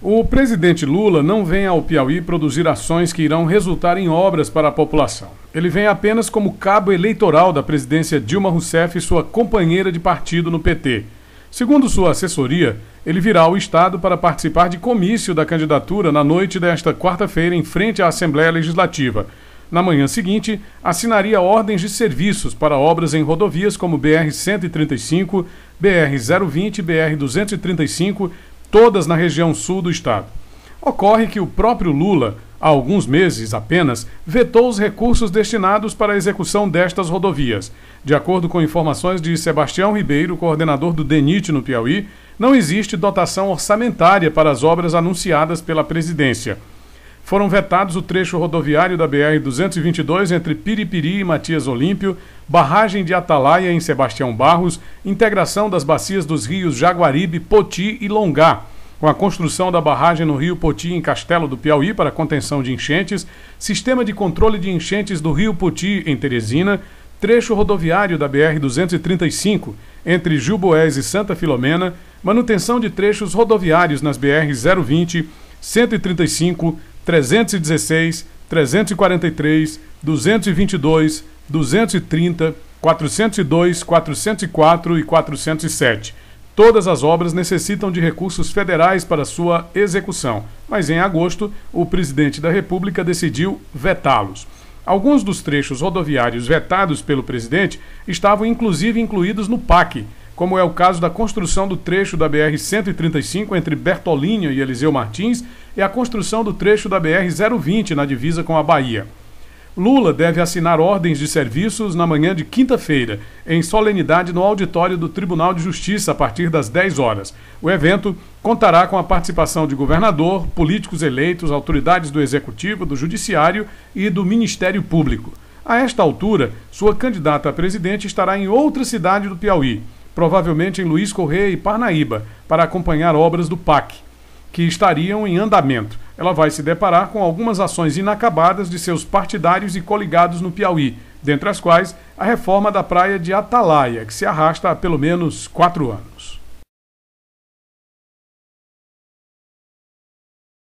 O presidente Lula não vem ao Piauí produzir ações que irão resultar em obras para a população. Ele vem apenas como cabo eleitoral da presidência Dilma Rousseff e sua companheira de partido no PT. Segundo sua assessoria, ele virá ao Estado para participar de comício da candidatura na noite desta quarta-feira em frente à Assembleia Legislativa. Na manhã seguinte, assinaria ordens de serviços para obras em rodovias como BR-135, BR-020, BR-235, todas na região sul do estado. Ocorre que o próprio Lula, há alguns meses apenas, vetou os recursos destinados para a execução destas rodovias. De acordo com informações de Sebastião Ribeiro, coordenador do DENIT no Piauí, não existe dotação orçamentária para as obras anunciadas pela presidência foram vetados o trecho rodoviário da BR-222 entre Piripiri e Matias Olímpio, barragem de Atalaia em Sebastião Barros, integração das bacias dos rios Jaguaribe, Poti e Longá. Com a construção da barragem no Rio Poti, em Castelo do Piauí, para contenção de enchentes, sistema de controle de enchentes do Rio Poti, em Teresina, trecho rodoviário da BR-235, entre Juboés e Santa Filomena, manutenção de trechos rodoviários nas BR-020, 135, 316, 343, 222, 230, 402, 404 e 407. Todas as obras necessitam de recursos federais para sua execução, mas em agosto o presidente da República decidiu vetá-los. Alguns dos trechos rodoviários vetados pelo presidente estavam inclusive incluídos no PAC, como é o caso da construção do trecho da BR-135 entre Bertolínia e Eliseu Martins, é a construção do trecho da BR-020 na divisa com a Bahia. Lula deve assinar ordens de serviços na manhã de quinta-feira, em solenidade no auditório do Tribunal de Justiça, a partir das 10 horas. O evento contará com a participação de governador, políticos eleitos, autoridades do Executivo, do Judiciário e do Ministério Público. A esta altura, sua candidata a presidente estará em outra cidade do Piauí, provavelmente em Luiz Correia e Parnaíba, para acompanhar obras do PAC que estariam em andamento. Ela vai se deparar com algumas ações inacabadas de seus partidários e coligados no Piauí, dentre as quais a reforma da praia de Atalaia, que se arrasta há pelo menos quatro anos.